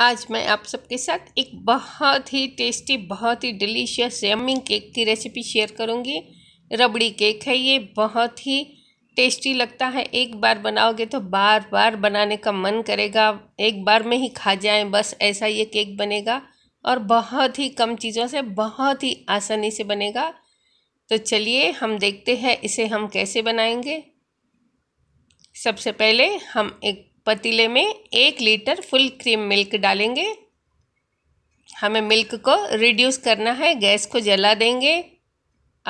आज मैं आप सबके साथ एक बहुत ही टेस्टी बहुत ही डिलीशियस यमिंग केक की रेसिपी शेयर करूंगी रबड़ी केक है ये बहुत ही टेस्टी लगता है एक बार बनाओगे तो बार बार बनाने का मन करेगा एक बार में ही खा जाए बस ऐसा ये केक बनेगा और बहुत ही कम चीज़ों से बहुत ही आसानी से बनेगा तो चलिए हम देखते हैं इसे हम कैसे बनाएंगे सबसे पहले हम एक पतीले में एक लीटर फुल क्रीम मिल्क डालेंगे हमें मिल्क को रिड्यूस करना है गैस को जला देंगे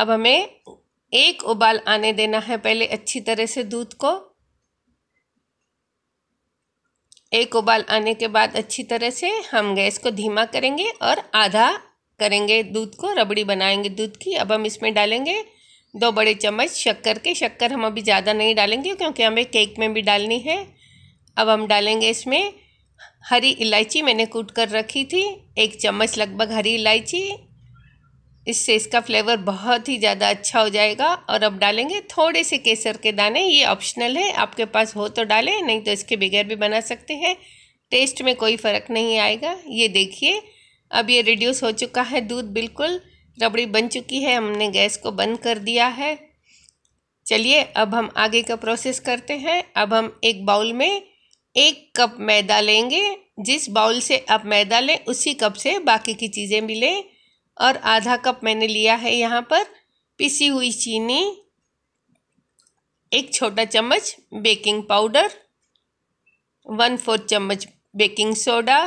अब हमें एक उबाल आने देना है पहले अच्छी तरह से दूध को एक उबाल आने के बाद अच्छी तरह से हम गैस को धीमा करेंगे और आधा करेंगे दूध को रबड़ी बनाएंगे दूध की अब हम इसमें डालेंगे दो बड़े चम्मच शक्कर के शक्कर हम अभी ज़्यादा नहीं डालेंगे क्योंकि हमें केक में भी डालनी है अब हम डालेंगे इसमें हरी इलायची मैंने कूट कर रखी थी एक चम्मच लगभग हरी इलायची इससे इसका फ्लेवर बहुत ही ज़्यादा अच्छा हो जाएगा और अब डालेंगे थोड़े से केसर के दाने ये ऑप्शनल है आपके पास हो तो डालें नहीं तो इसके बगैर भी बना सकते हैं टेस्ट में कोई फ़र्क नहीं आएगा ये देखिए अब ये रिड्यूस हो चुका है दूध बिल्कुल रबड़ी बन चुकी है हमने गैस को बंद कर दिया है चलिए अब हम आगे का प्रोसेस करते हैं अब हम एक बाउल में एक कप मैदा लेंगे जिस बाउल से आप मैदा लें उसी कप से बाकी की चीज़ें भी लें और आधा कप मैंने लिया है यहाँ पर पिसी हुई चीनी एक छोटा चम्मच बेकिंग पाउडर वन फोर्थ चम्मच बेकिंग सोडा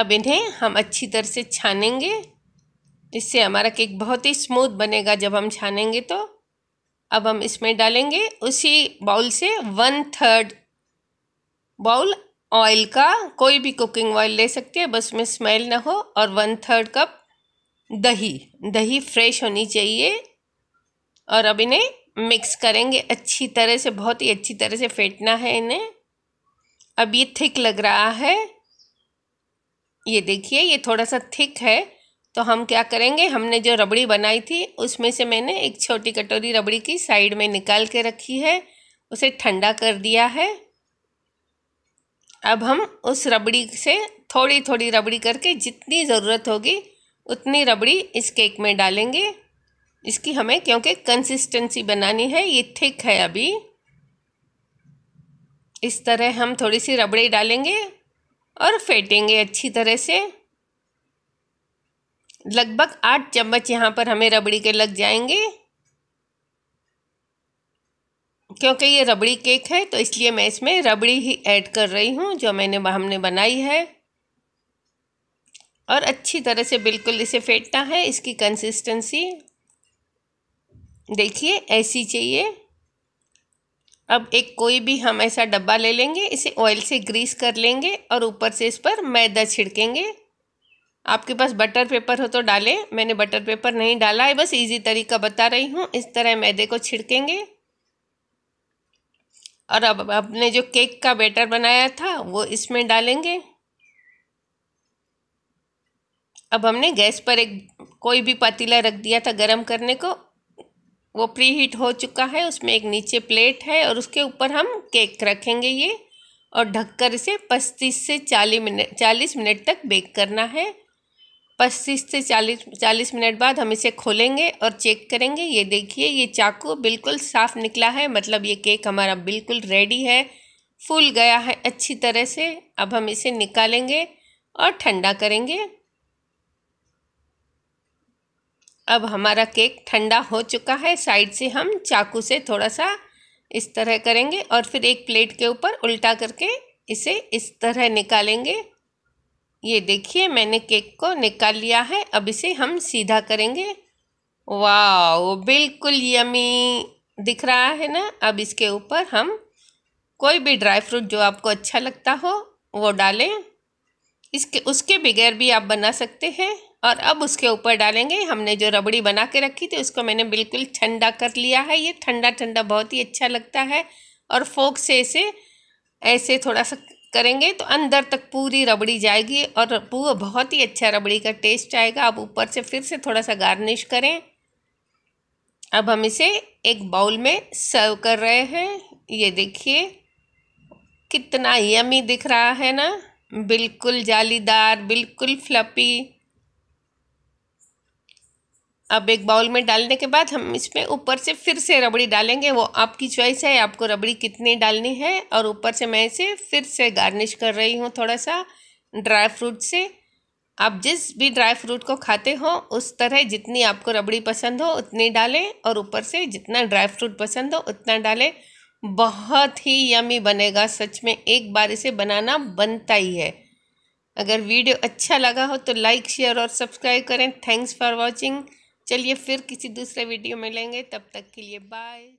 अब इन्हें हम अच्छी तरह से छानेंगे इससे हमारा केक बहुत ही स्मूथ बनेगा जब हम छानेंगे तो अब हम इसमें डालेंगे उसी बाउल से वन थर्ड बाउल ऑयल का कोई भी कुकिंग ऑयल ले सकते हैं बस में स्मेल ना हो और वन थर्ड कप दही दही फ्रेश होनी चाहिए और अब इन्हें मिक्स करेंगे अच्छी तरह से बहुत ही अच्छी तरह से फेंटना है इन्हें अब ये थिक लग रहा है ये देखिए ये थोड़ा सा थिक है तो हम क्या करेंगे हमने जो रबड़ी बनाई थी उसमें से मैंने एक छोटी कटोरी रबड़ी की साइड में निकाल के रखी है उसे ठंडा कर दिया है अब हम उस रबड़ी से थोड़ी थोड़ी रबड़ी करके जितनी ज़रूरत होगी उतनी रबड़ी इस केक में डालेंगे इसकी हमें क्योंकि कंसिस्टेंसी बनानी है ये थिक है अभी इस तरह हम थोड़ी सी रबड़ी डालेंगे और फेंटेंगे अच्छी तरह से लगभग आठ चम्मच यहाँ पर हमें रबड़ी के लग जाएंगे क्योंकि ये रबड़ी केक है तो इसलिए मैं इसमें रबड़ी ही ऐड कर रही हूँ जो मैंने हमने बनाई है और अच्छी तरह से बिल्कुल इसे फेंटना है इसकी कंसिस्टेंसी देखिए ऐसी चाहिए अब एक कोई भी हम ऐसा डब्बा ले लेंगे इसे ऑयल से ग्रीस कर लेंगे और ऊपर से इस पर मैदा छिड़केंगे आपके पास बटर पेपर हो तो डालें मैंने बटर पेपर नहीं डाला है बस इजी तरीका बता रही हूँ इस तरह मैदे को छिड़केंगे और अब अपने जो केक का बैटर बनाया था वो इसमें डालेंगे अब हमने गैस पर एक कोई भी पतीला रख दिया था गरम करने को वो प्री हीट हो चुका है उसमें एक नीचे प्लेट है और उसके ऊपर हम केक रखेंगे ये और ढककर इसे पच्चीस से चालीस मिनट चालीस मिनट तक बेक करना है पच्चीस से चालीस चालीस मिनट बाद हम इसे खोलेंगे और चेक करेंगे ये देखिए ये चाकू बिल्कुल साफ़ निकला है मतलब ये केक हमारा बिल्कुल रेडी है फूल गया है अच्छी तरह से अब हम इसे निकालेंगे और ठंडा करेंगे अब हमारा केक ठंडा हो चुका है साइड से हम चाकू से थोड़ा सा इस तरह करेंगे और फिर एक प्लेट के ऊपर उल्टा करके इसे इस तरह निकालेंगे ये देखिए मैंने केक को निकाल लिया है अब इसे हम सीधा करेंगे वाह बिल्कुल यमी दिख रहा है ना अब इसके ऊपर हम कोई भी ड्राई फ्रूट जो आपको अच्छा लगता हो वो डालें इसके उसके बगैर भी आप बना सकते हैं और अब उसके ऊपर डालेंगे हमने जो रबड़ी बना के रखी थी उसको मैंने बिल्कुल ठंडा कर लिया है ये ठंडा ठंडा बहुत ही अच्छा लगता है और फोक से इसे ऐसे थोड़ा सा करेंगे तो अंदर तक पूरी रबड़ी जाएगी और पूरा बहुत ही अच्छा रबड़ी का टेस्ट आएगा आप ऊपर से फिर से थोड़ा सा गार्निश करें अब हम इसे एक बाउल में सर्व कर रहे हैं ये देखिए कितना यमी दिख रहा है ना बिल्कुल जालीदार बिल्कुल फ्लपी अब एक बाउल में डालने के बाद हम इसमें ऊपर से फिर से रबड़ी डालेंगे वो आपकी चॉइस है आपको रबड़ी कितनी डालनी है और ऊपर से मैं इसे फिर से गार्निश कर रही हूँ थोड़ा सा ड्राई फ्रूट से आप जिस भी ड्राई फ्रूट को खाते हो उस तरह जितनी आपको रबड़ी पसंद हो उतनी डालें और ऊपर से जितना ड्राई फ्रूट पसंद हो उतना डालें बहुत ही यमी बनेगा सच में एक बार इसे बनाना बनता ही है अगर वीडियो अच्छा लगा हो तो लाइक शेयर और सब्सक्राइब करें थैंक्स फॉर वॉचिंग चलिए फिर किसी दूसरे वीडियो में लेंगे तब तक के लिए बाय